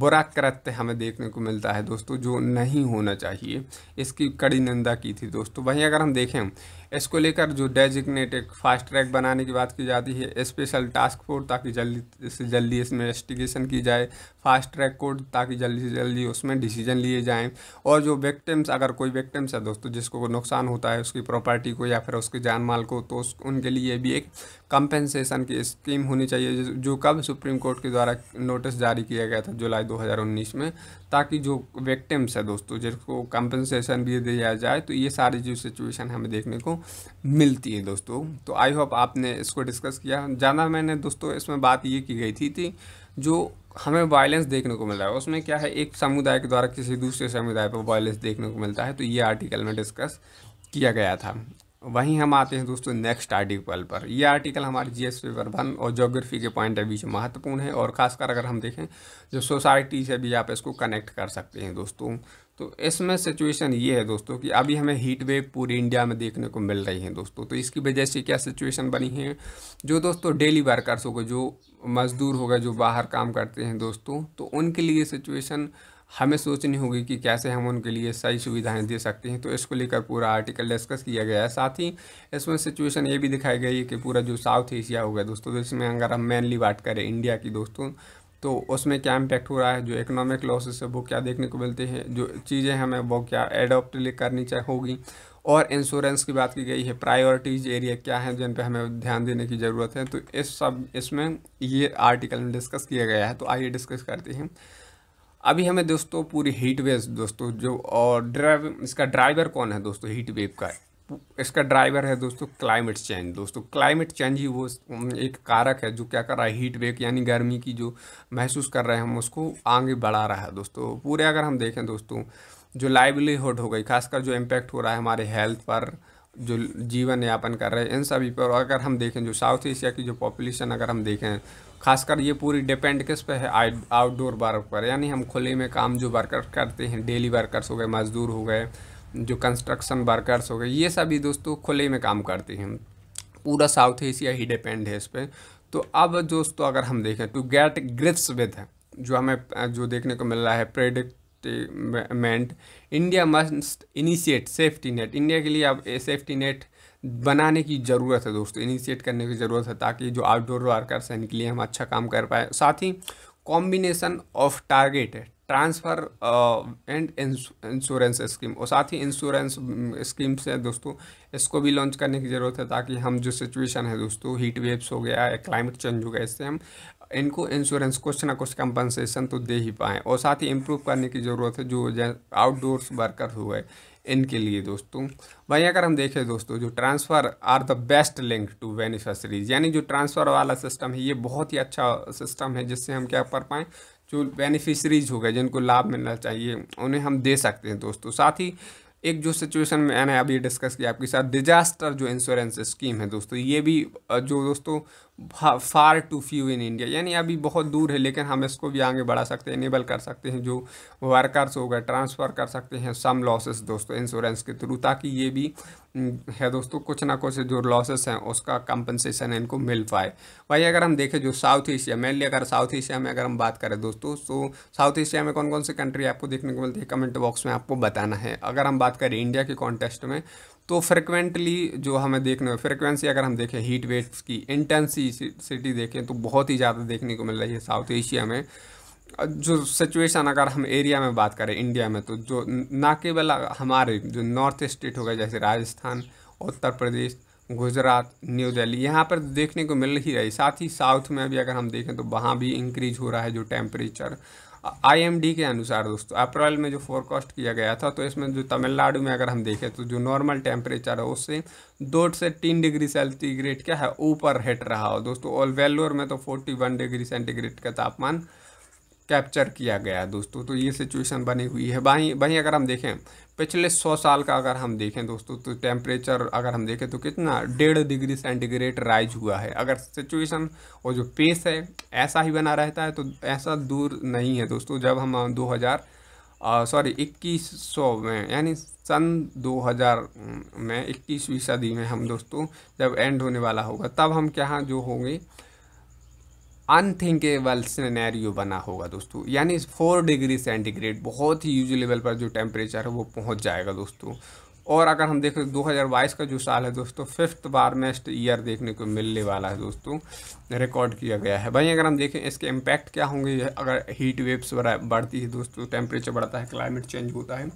बुरा कृत्य हमें देखने को मिलता है दोस्तों जो नहीं होना चाहिए इसकी कड़ी निंदा की थी दोस्तों वहीं अगर हम देखें इसको लेकर जो डेजिग्नेटेड फास्ट ट्रैक बनाने की बात की जाती है स्पेशल टास्क फोर्स ताकि जल्दी से जल्दी इसमें इन्वेस्टिगेशन की जाए फास्ट ट्रैक कोर्ट ताकि जल्दी से जल्दी उसमें डिसीजन लिए जाएँ और जो विक्टिम्स अगर कोई विक्टिम्स है दोस्तों जिसको नुकसान होता है उसकी प्रॉपर्टी को या फिर उसके जान माल को तो उनके लिए भी एक कंपेंसेशन की स्कीम होनी चाहिए जो कब सुप्रीम कोर्ट के द्वारा नोटिस जारी किया गया था जुलाई जाए 2019 में ताकि जो विक्टिम्स है दोस्तों जिसको कंपनसेशन भी दिया जाए तो ये सारी जो सिचुएशन हमें देखने को मिलती है दोस्तों तो आई होप आपने इसको डिस्कस किया ज़्यादा मैंने दोस्तों इसमें बात ये की गई थी, थी जो हमें वायलेंस देखने को मिल रहा है उसमें क्या है एक समुदाय के द्वारा किसी दूसरे समुदाय पर वायलेंस देखने को मिलता है तो ये आर्टिकल में डिस्कस किया गया था वहीं हम आते हैं दोस्तों नेक्स्ट आर्टिकल पर यह आर्टिकल हमारे जीएस पेपर वन और जोग्राफी के पॉइंट ऑफ व्यू से महत्वपूर्ण है और खासकर अगर हम देखें जो सोसाइटी से भी आप इसको कनेक्ट कर सकते हैं दोस्तों तो इसमें सिचुएशन ये है दोस्तों कि अभी हमें हीट वेव पूरी इंडिया में देखने को मिल रही है दोस्तों तो इसकी वजह से क्या सिचुएशन बनी है जो दोस्तों डेली वर्कर्स हो गए जो मजदूर हो गए जो बाहर काम करते हैं दोस्तों तो उनके लिए सिचुएशन हमें सोचनी होगी कि कैसे हम उनके लिए सही सुविधाएं दे सकते हैं तो इसको लेकर पूरा आर्टिकल डिस्कस किया गया है साथ ही इसमें सिचुएशन ये भी दिखाई गई है कि पूरा जो साउथ एशिया हो गया दोस्तों तो इसमें अगर हम मेनली बात करें इंडिया की दोस्तों तो उसमें क्या इम्पैक्ट हो रहा है जो इकोनॉमिक लॉसेस है वो क्या देखने को मिलते हैं जो चीज़ें हमें वो क्या एडोप्ट करनी चाहिए होगी और इंश्योरेंस की बात की गई है प्रायोरिटीज एरिया क्या है जिन पर हमें ध्यान देने की ज़रूरत है तो इस सब इसमें ये आर्टिकल में डिस्कस किया गया है तो आइए डिस्कस करते हैं अभी हमें दोस्तों पूरी हीट वेव दोस्तों जो और ड्राइव इसका ड्राइवर कौन है दोस्तों हीट वेव का इसका ड्राइवर है दोस्तों क्लाइमेट चेंज दोस्तों क्लाइमेट चेंज ही वो एक कारक है जो क्या कर रहा है हीट वेव यानी गर्मी की जो महसूस कर रहे हैं हम उसको आगे बढ़ा रहा है दोस्तों पूरे अगर हम देखें दोस्तों जो लाइवलीहुड हो गई खासकर जो इम्पैक्ट हो रहा है हमारे हेल्थ पर जो जीवन यापन कर रहे हैं इन सभी पर अगर हम देखें जो साउथ एशिया की जो पॉपुलेशन अगर हम देखें खासकर ये पूरी डिपेंड किस पे है आउटडोर वर्क पर यानी हम खुले में काम जो वर्कर करते हैं डेली वर्कर्स हो गए मज़दूर हो गए जो कंस्ट्रक्शन वर्कर्स हो गए ये सभी दोस्तों खुले में काम करते हैं पूरा साउथ एशिया ही डिपेंड है इस पर तो अब दोस्तों अगर हम देखें टू गेट ग्रिप्स विद जो हमें जो देखने को मिल रहा है predicament India must initiate safety net India के लिए अब सेफ्टी नेट बनाने की ज़रूरत है दोस्तों इनिशिएट करने की ज़रूरत है ताकि जो आउटडोर वर्कर्स हैं इनके लिए हम अच्छा काम कर पाए साथ ही combination of target transfer and insurance scheme और साथ ही इंश्योरेंस स्कीम से दोस्तों इसको भी लॉन्च करने की ज़रूरत है ताकि हम जो सिचुएशन है दोस्तों हीट वेव्स हो गया या क्लाइमेट चेंज हो गया इससे हम इनको इंश्योरेंस कुछ ना कुछ कंपनसेशन तो दे ही पाएँ और साथ ही इम्प्रूव करने की ज़रूरत है जो आउटडोर्स वर्कर हुए इनके लिए दोस्तों वहीं अगर हम देखें दोस्तों जो transfer are the best link to beneficiaries यानी जो ट्रांसफ़र वाला सिस्टम है ये बहुत ही अच्छा सिस्टम है जिससे हम क्या कर पाएँ जो बेनिफिशरीज हो गए जिनको लाभ मिलना चाहिए उन्हें हम दे सकते हैं दोस्तों साथ ही एक जो सिचुएशन मैंने अभी डिस्कस किया आपके साथ डिजास्टर जो इंश्योरेंस स्कीम है दोस्तों ये भी जो दोस्तों far too few in India यानी अभी बहुत दूर है लेकिन हम इसको भी आगे बढ़ा सकते हैं इनेबल कर सकते हैं जो वर्कर्स हो गए ट्रांसफ़र कर सकते हैं सम लॉसेस दोस्तों इंश्योरेंस के थ्रू ताकि ये भी है दोस्तों कुछ ना कुछ जो लॉसेस हैं उसका कंपनसेशन इनको मिल पाए वही अगर हम देखें जो साउथ एशिया मेनली अगर साउथ एशिया में अगर हम बात करें दोस्तों तो साउथ एशिया में कौन कौन सी कंट्री आपको देखने को मिलती है कमेंट बॉक्स में आपको बताना है अगर हम बात करें इंडिया के कॉन्टेस्ट में तो फ्रिक्वेंटली जो हमें देखने में फ्रिक्वेंसी अगर हम देखें हीट वेव्स की इंटेंसिटी देखें तो बहुत ही ज़्यादा देखने को मिल रही है साउथ एशिया में जो सिचुएशन अगर हम एरिया में बात करें इंडिया में तो जो ना केवल हमारे जो नॉर्थ स्टेट हो गए जैसे राजस्थान उत्तर प्रदेश गुजरात न्यू दिल्ली यहाँ पर देखने को मिल ही रही साथ ही साउथ में भी अगर हम देखें तो वहाँ भी इंक्रीज हो रहा है जो टेम्परेचर आईएमडी के अनुसार दोस्तों अप्रैल में जो फोरकास्ट किया गया था तो इसमें जो तमिलनाडु में अगर हम देखें तो जो नॉर्मल टेम्परेचर है उससे दो से तीन डिग्री सेंटीग्रेड क्या है ऊपर हिट रहा हो दोस्तों और वेल्लोर में तो फोर्टी वन डिग्री सेंटीग्रेड का तापमान कैप्चर किया गया दोस्तों तो ये सिचुएशन बनी हुई है वहीं वहीं अगर हम देखें पिछले सौ साल का अगर हम देखें दोस्तों तो टेम्परेचर अगर हम देखें तो कितना डेढ़ डिग्री सेंटीग्रेड राइज हुआ है अगर सिचुएशन और जो पेस है ऐसा ही बना रहता है तो ऐसा दूर नहीं है दोस्तों जब हम दो हज़ार सॉरी इक्कीस सौ में यानी सन 2000 में इक्कीसवीं सदी में हम दोस्तों जब एंड होने वाला होगा तब हम क्या जो होंगे अनथिंकेबल सिनेरियो बना होगा दोस्तों यानी फोर डिग्री सेंटीग्रेड बहुत ही यूज लेवल पर जो टेम्परेचर है वो पहुंच जाएगा दोस्तों और अगर हम देखें 2022 का जो साल है दोस्तों फिफ्थ वार्मेस्ट ईयर देखने को मिलने वाला है दोस्तों रिकॉर्ड किया गया है वहीं अगर हम देखें इसके इम्पैक्ट क्या होंगे अगर हीट वेव्स बढ़ती है दोस्तों टेम्परेचर बढ़ता है क्लाइमेट चेंज होता है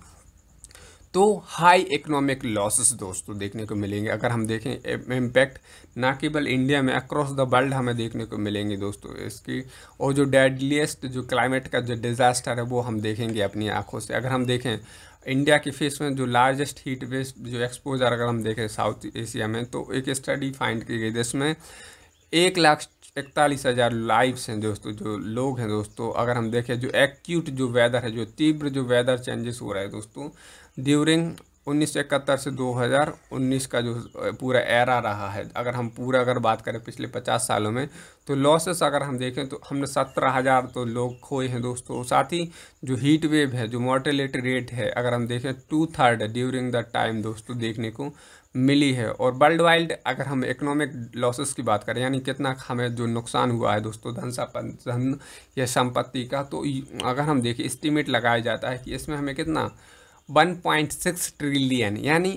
तो हाई इकोनॉमिक लॉसेस दोस्तों देखने को मिलेंगे अगर हम देखें इम्पैक्ट ना केवल इंडिया में अक्रॉस द वर्ल्ड हमें देखने को मिलेंगे दोस्तों इसकी और जो डेडलीस्ट जो क्लाइमेट का जो डिज़ास्टर है वो हम देखेंगे अपनी आंखों से अगर हम देखें इंडिया के फेस में जो लार्जेस्ट हीट वेस्ट जो एक्सपोजर अगर हम देखें साउथ एशिया में तो एक स्टडी फाइंड की गई जिसमें एक लाख इकतालीस हज़ार लाइव्स हैं दोस्तों जो लोग हैं दोस्तों अगर हम देखें जो एक्यूट जो वेदर है जो तीव्र जो वेदर चेंजेस हो रहा है दोस्तों ड्यूरिंग उन्नीस से 2019 का जो पूरा एरा रहा है अगर हम पूरा अगर बात करें पिछले 50 सालों में तो लॉसेस अगर हम देखें तो हमने सत्रह हज़ार तो लोग खोए हैं दोस्तों साथ ही जो हीट वेव है जो मोर्टेलिटी रेट है अगर हम देखें two third during the time दोस्तों देखने को मिली है और वर्ल्ड वाइड अगर हम इकोनॉमिक लॉसेस की बात करें यानी कितना हमें जो नुकसान हुआ है दोस्तों धन धन या संपत्ति का तो अगर हम देखें इस्टीमेट लगाया जाता है कि इसमें हमें कितना 1.6 ट्रिलियन यानी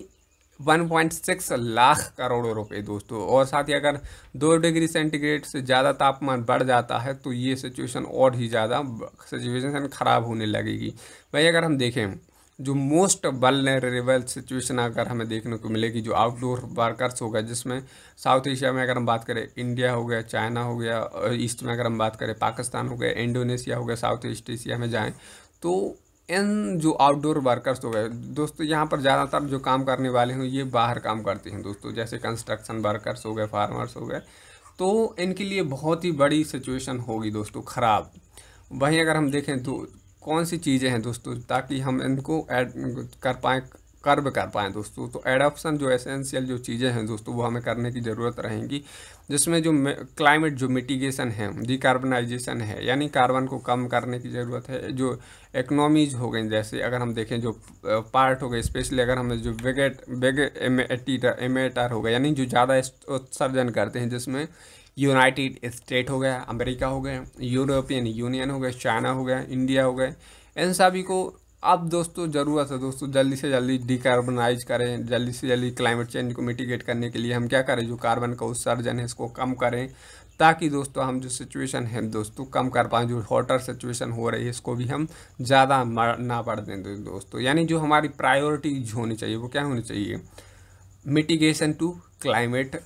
1.6 लाख करोड़ रुपए दोस्तों और साथ ही अगर दो डिग्री सेंटीग्रेड से ज़्यादा तापमान बढ़ जाता है तो ये सिचुएशन और ही ज़्यादा सिचुएशन ख़राब होने लगेगी भाई अगर हम देखें जो मोस्ट वलरेबल सिचुएशन अगर हमें देखने को मिलेगी जो आउटडोर वर्कर्स होगा जिसमें साउथ एशिया में अगर हम बात करें इंडिया हो गया चाइना हो गया ईस्ट में अगर हम बात करें पाकिस्तान हो गया इंडोनेशिया हो गया साउथ ईस्ट एशिया में जाएँ तो इन जो आउटडोर वर्कर्स हो गए दोस्तों यहाँ पर ज़्यादातर जो काम करने वाले हैं ये बाहर काम करते हैं दोस्तों जैसे कंस्ट्रक्शन वर्कर्स हो गए फार्मर्स हो गए तो इनके लिए बहुत ही बड़ी सिचुएशन होगी दोस्तों ख़राब वहीं अगर हम देखें तो कौन सी चीज़ें हैं दोस्तों ताकि हम इनको ऐड कर पाएँ कर्व कर पाएँ दोस्तों तो एडॉप्शन तो जो एसेंशियल जो चीज़ें हैं दोस्तों वो हमें करने की ज़रूरत रहेगी जिसमें जो क्लाइमेट जो मिटिगेशन है डिकार्बनाइजेशन है यानी कार्बन को कम करने की ज़रूरत है जो इकनॉमीज हो गई जैसे अगर हम देखें जो पार्ट हो गए स्पेशली अगर हमें जो वेगेट वेग एमेटीटर एमेटर हो गया यानी जो ज़्यादा उत्सर्जन करते हैं जिसमें यूनाइटेड स्टेट हो गया अमेरिका हो गया यूरोपियन यूनियन हो गया चाइना हो गया इंडिया हो गए इन सभी को अब दोस्तों ज़रूरत है दोस्तों जल्दी से जल्दी डिकार्बनाइज करें जल्दी से जल्दी क्लाइमेट चेंज को मिटिगेट करने के लिए हम क्या करें जो कार्बन का उत्सर्जन है इसको कम करें ताकि दोस्तों हम जो सिचुएशन है दोस्तों कम कर पाएँ जो हॉटर सिचुएशन हो रही है इसको भी हम ज़्यादा ना पड़ दें दोस्तों यानी जो हमारी प्रायोरिटी होनी चाहिए वो क्या होनी चाहिए मिटिगेशन टू क्लाइमेट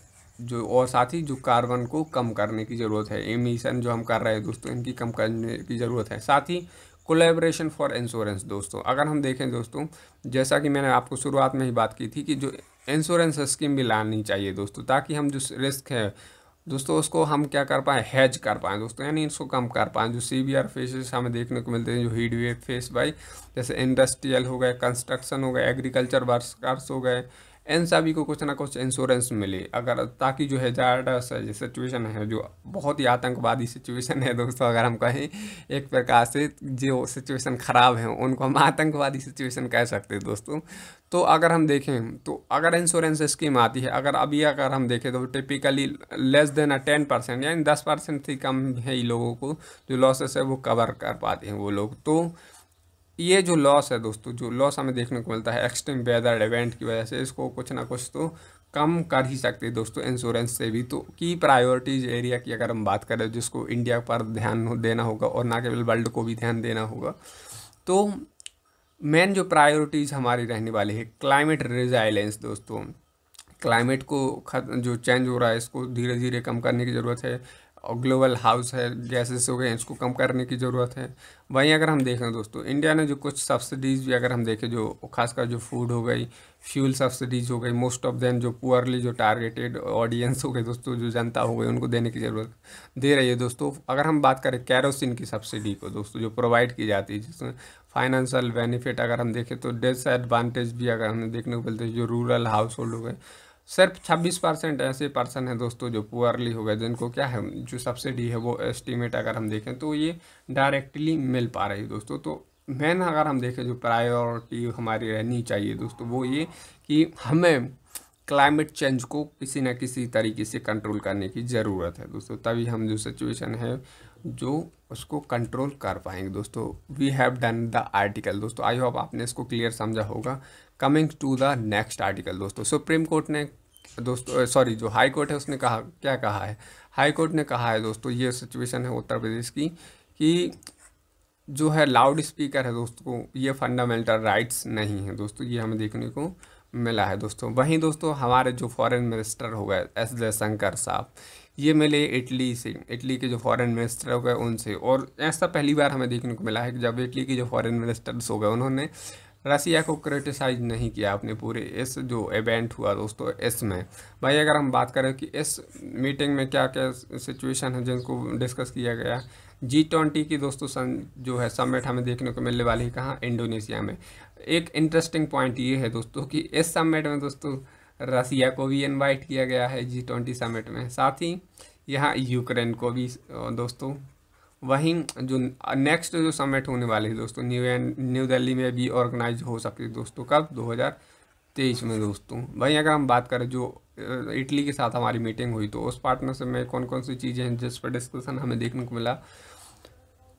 जो और साथ ही जो कार्बन को कम करने की ज़रूरत है एमिशन जो हम कर रहे हैं दोस्तों इनकी कम करने की ज़रूरत है साथ ही कोलेब्रेशन फॉर इंश्योरेंस दोस्तों अगर हम देखें दोस्तों जैसा कि मैंने आपको शुरुआत में ही बात की थी कि जो इंश्योरेंस स्कीम भी लानी चाहिए दोस्तों ताकि हम जो रिस्क है दोस्तों उसको हम क्या कर पाएँ हैज कर पाएँ दोस्तों यानी इसको कम कर पाएँ जो सीवियर फेसेस हमें देखने को मिलते हैं जो हीट वेव फेस बाई जैसे इंडस्ट्रियल हो गए कंस्ट्रक्शन हो गए एग्रीकल्चर वर्कर्स हो गए इन सभी को कुछ ना कुछ इंश्योरेंस मिले अगर ताकि जो है जायडस सिचुएशन है जो बहुत ही आतंकवादी सिचुएशन है दोस्तों अगर हम कहें एक प्रकार से जो सिचुएशन ख़राब है उनको हम आतंकवादी सिचुएशन कह सकते हैं दोस्तों तो अगर हम देखें तो अगर इंश्योरेंस स्कीम आती है अगर अभी अगर हम देखें तो typically less than ten percent यानी दस परसेंट से कम है ही लोगों को जो लॉसेस है वो कवर कर पाते हैं वो लोग तो ये जो लॉस है दोस्तों जो लॉस हमें देखने को मिलता है एक्सट्रीम वेदर इवेंट की वजह से इसको कुछ ना कुछ तो कम कर ही सकते हैं दोस्तों इंश्योरेंस से भी तो की प्रायोरिटीज एरिया की अगर हम बात करें जिसको इंडिया पर ध्यान देना होगा और ना केवल वर्ल्ड को भी ध्यान देना होगा तो मेन जो प्रायोरिटीज़ हमारी रहने वाली है क्लाइमेट रिजाइलेंस दोस्तों क्लाइमेट को जो चेंज हो रहा है इसको धीरे धीरे कम करने की ज़रूरत है और ग्लोबल हाउस है गैसेस हो गए हैं इसको कम करने की ज़रूरत है वहीं अगर हम देखें दोस्तों इंडिया ने जो कुछ सब्सिडीज़ भी अगर हम देखें जो खासकर जो फूड हो गई फ्यूल सब्सिडीज़ हो गई मोस्ट ऑफ देम जो पुअरली जो टारगेटेड ऑडियंस हो गई दोस्तों जो जनता हो गई उनको देने की ज़रूरत दे रही है दोस्तों अगर हम बात करें कैरोसिन की सब्सिडी को दोस्तों जो प्रोवाइड की जाती है जिसमें फाइनेंशियल बेनिफिट अगर हम देखें तो डिसएडवांटेज भी अगर हमें देखने को मिलते हैं जो रूरल हाउस होल्ड हो गए सिर्फ 26 परसेंट ऐसे पर्सन हैं दोस्तों जो पुअरली हो गए जिनको क्या है जो सब्सिडी है वो एस्टीमेट अगर हम देखें तो ये डायरेक्टली मिल पा रही है दोस्तों तो मेन अगर हम देखें जो प्रायोरिटी हमारी रहनी चाहिए दोस्तों वो ये कि हमें क्लाइमेट चेंज को किसी न किसी तरीके से कंट्रोल करने की ज़रूरत है दोस्तों तभी हम जो सिचुएशन है जो उसको कंट्रोल कर पाएंगे दोस्तों we have done the article दोस्तों आई होप आपने इसको क्लियर समझा होगा coming to the next article दोस्तों सुप्रीम कोर्ट ने दोस्तों सॉरी जो हाई कोर्ट है उसने कहा क्या कहा है हाई कोर्ट ने कहा है दोस्तों ये सिचुएशन है उत्तर प्रदेश की कि जो है लाउड स्पीकर है दोस्तों ये फंडामेंटल राइट्स नहीं है दोस्तों ये हमें देखने को मिला है दोस्तों वहीं दोस्तों हमारे जो फॉरेन मिनिस्टर हो गए एस जयशंकर साहब ये मिले इटली से इटली के जो फॉरेन मिनिस्टर हो गए उनसे और ऐसा पहली बार हमें देखने को मिला है कि जब इटली के जो फॉरेन मिनिस्टर्स हो गए उन्होंने रसिया को क्रिटिसाइज नहीं किया आपने पूरे इस जो इवेंट हुआ दोस्तों इसमें भाई अगर हम बात करें कि इस मीटिंग में क्या क्या सिचुएशन है जिनको डिस्कस किया गया जी ट्वेंटी की दोस्तों सन जो है समिट हमें देखने को मिलने वाली है कहाँ इंडोनेशिया में एक इंटरेस्टिंग पॉइंट ये है दोस्तों कि इस समिट में दोस्तों रसिया को भी इनवाइट किया गया है जी ट्वेंटी समिट में साथ ही यहाँ यूक्रेन को भी दोस्तों वहीं जो नेक्स्ट जो समिट होने वाली है दोस्तों न्यू न्यू दिल्ली में भी ऑर्गेनाइज हो सकती है दोस्तों कब 2023 में दोस्तों वहीं अगर हम बात करें जो इटली के साथ हमारी मीटिंग हुई तो उस पार्टनरशिप में कौन कौन सी चीज़ें हैं जिस पर डिस्कशन हमें देखने को मिला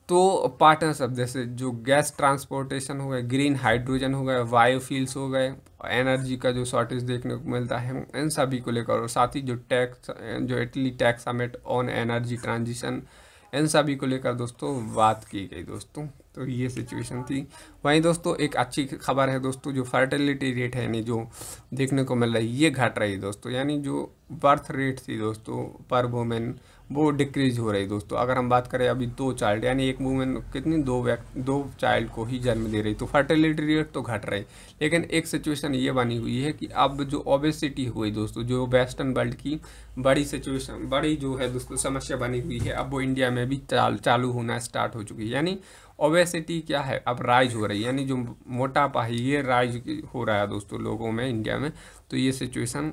तो पार्टनरशिप जैसे जो गैस ट्रांसपोर्टेशन हो गए ग्रीन हाइड्रोजन हो गए बायोफील्स हो गए एनर्जी का जो शॉर्टेज देखने को मिलता है इन सभी को लेकर और साथ ही जो टैक्स जो Italy tax summit on energy transition इन सभी को लेकर दोस्तों बात की गई दोस्तों तो ये सिचुएशन थी वहीं दोस्तों एक अच्छी खबर है दोस्तों जो फर्टिलिटी रेट है यानी जो देखने को मिल रहा है ये घट रही है दोस्तों यानी जो बर्थ रेट थी दोस्तों पर वुमेन वो डिक्रीज हो रही दोस्तों अगर हम बात करें अभी दो चाइल्ड यानी एक वुमेन कितनी दो व्यक्ति दो चाइल्ड को ही जन्म दे रही तो फर्टिलिटी रेट तो घट रही लेकिन एक सिचुएशन ये बनी हुई है कि अब जो ओबेसिटी हुई दोस्तों जो वेस्टर्न वर्ल्ड की बड़ी सिचुएशन बड़ी जो है दोस्तों समस्या बनी हुई है अब वो इंडिया में भी चाल चालू होना स्टार्ट हो चुकी है यानी ओबेसिटी क्या है अब राइज हो रही है यानी जो मोटापा है ये राइज हो रहा है दोस्तों लोगों में इंडिया में तो ये सिचुएशन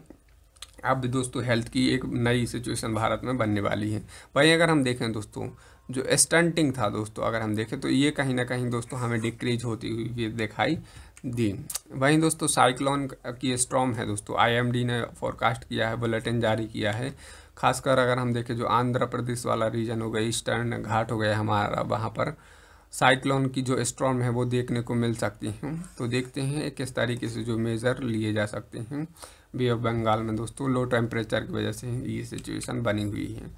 अब दोस्तों हेल्थ की एक नई सिचुएशन भारत में बनने वाली है वहीं अगर हम देखें दोस्तों जो स्टंटिंग था दोस्तों अगर हम देखें तो ये कहीं ना कहीं दोस्तों हमें डिक्रीज होती हुई दिखाई दी वहीं दोस्तों साइक्लोन की स्ट्रॉम है दोस्तों आईएमडी ने फोरकास्ट किया है बुलेटिन जारी किया है खासकर अगर हम देखें जो आंध्र प्रदेश वाला रीजन हो गया ईस्टर्न घाट हो गया हमारा वहाँ पर साइक्लोन की जो स्ट्रॉम है वो देखने को मिल सकती हैं तो देखते हैं किस तरीके से जो मेज़र लिए जा सकते हैं बे ऑफ बंगाल में दोस्तों लो टेम्परेचर की वजह से ये सिचुएशन बनी हुई है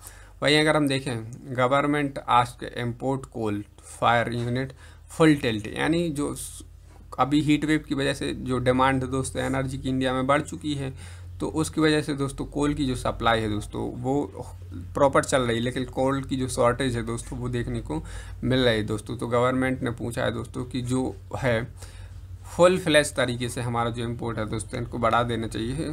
वहीं अगर हम देखें government ask import coal fire unit full tilt यानी जो अभी हीट वेव की वजह से जो डिमांड दोस्तों एनर्जी की इंडिया में बढ़ चुकी है तो उसकी वजह से दोस्तों कोल की जो सप्लाई है दोस्तों वो प्रॉपर चल रही है लेकिन कोल की जो शॉर्टेज है दोस्तों वो देखने को मिल रही है दोस्तों तो गवर्नमेंट ने पूछा है दोस्तों कि जो है फुल फ्लैश तरीके से हमारा जो इम्पोर्ट है दोस्तों इनको बढ़ा देना चाहिए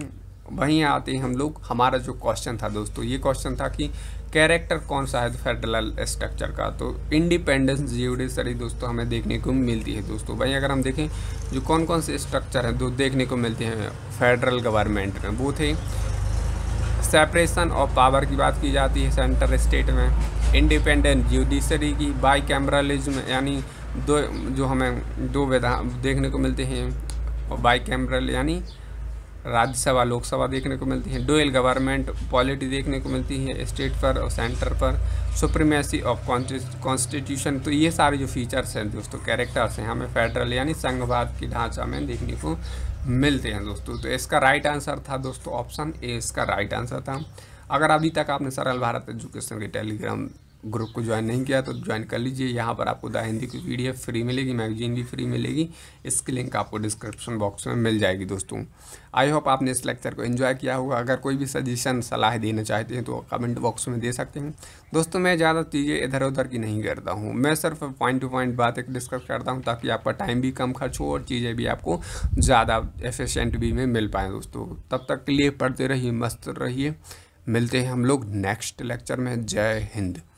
वहीं आते ही हम लोग हमारा जो क्वेश्चन था दोस्तों ये क्वेश्चन था कि कैरेक्टर कौन सा है तो फेडरल स्ट्रक्चर का तो इंडिपेंडेंस ज्यूडिशरी दोस्तों हमें देखने को मिलती है दोस्तों भाई अगर हम देखें जो कौन कौन से स्ट्रक्चर हैं जो देखने को मिलते हैं फेडरल गवर्नमेंट में वो थे सेपरेशन ऑफ पावर की बात की जाती है सेंट्रल स्टेट में इंडिपेंडेंट ज्यूडिशरी की बाई कैमरलिज्म यानी दो जो हमें दो विधान देखने को मिलते हैं बाई कैमरल यानी राज्यसभा लोकसभा देखने को मिलती है डोयल गवर्नमेंट पॉलिटी देखने को मिलती है स्टेट पर और सेंटर पर सुप्रीमेसी ऑफ कॉन्स्टिट्यूशन तो ये सारे जो फीचर्स हैं दोस्तों कैरेक्टर्स हैं हमें फेडरल यानी संघवाद की ढांचा में देखने को मिलते हैं दोस्तों तो इसका राइट आंसर था दोस्तों ऑप्शन ए इसका राइट आंसर था अगर अभी तक आपने सरल भारत एजुकेशन के टेलीग्राम ग्रुप को ज्वाइन नहीं किया तो ज्वाइन कर लीजिए यहाँ पर आपको द हिंदी की पी फ्री मिलेगी मैगजीन भी फ्री मिलेगी इसकी लिंक आपको डिस्क्रिप्शन बॉक्स में मिल जाएगी दोस्तों आई होप आपने इस लेक्चर को एंजॉय किया होगा अगर कोई भी सजेशन सलाह देना चाहते हैं तो कमेंट बॉक्स में दे सकते हैं दोस्तों मैं ज़्यादा चीज़ें इधर उधर की नहीं करता हूँ मैं सिर्फ पॉइंट टू पॉइंट बातें डिस्कस करता हूँ ताकि आपका टाइम भी कम खर्च हो और चीज़ें भी आपको ज़्यादा एफिशेंट भी में मिल पाएँ दोस्तों तब तक के लिए पढ़ते रहिए मस्त रहिए मिलते हैं हम लोग नेक्स्ट लेक्चर में जय हिंद